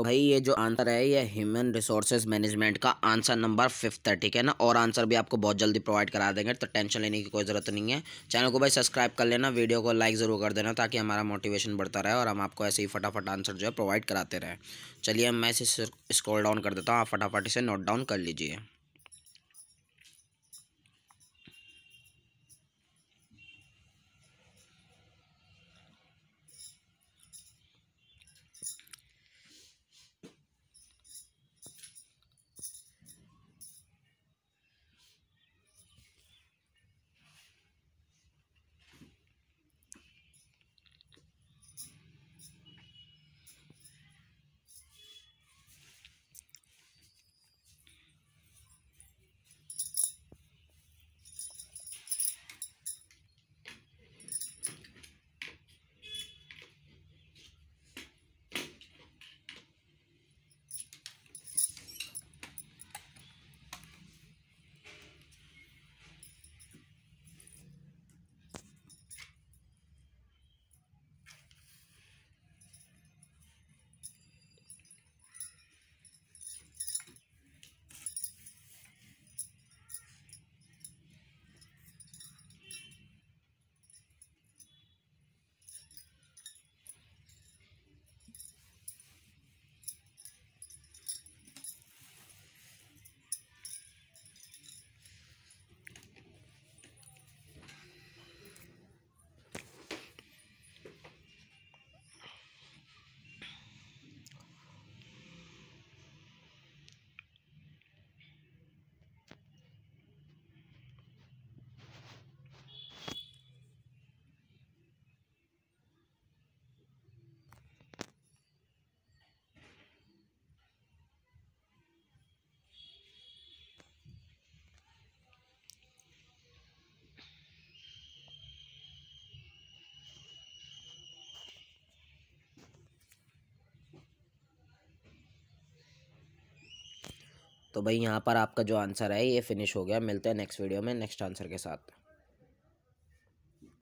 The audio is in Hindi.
तो भाई ये जो आंसर है ये ह्यूमन रिसोर्सेज मैनेजमेंट का आंसर नंबर फिफ्थ है ठीक है ना और आंसर भी आपको बहुत जल्दी प्रोवाइड करा देंगे तो टेंशन लेने की कोई ज़रूरत नहीं है चैनल को भाई सब्सक्राइब कर लेना वीडियो को लाइक ज़रूर कर देना ताकि हमारा मोटिवेशन बढ़ता रहे और हम आपको ऐसे ही फटाफट आंसर जो है प्रोवाइड कराते रहे चलिए मैं इसे स्क्रॉल डाउन कर देता हूँ आप फटाफट इसे नोट डाउन कर लीजिए तो भाई यहाँ पर आपका जो आंसर है ये फिनिश हो गया मिलते हैं नेक्स्ट वीडियो में नेक्स्ट आंसर के साथ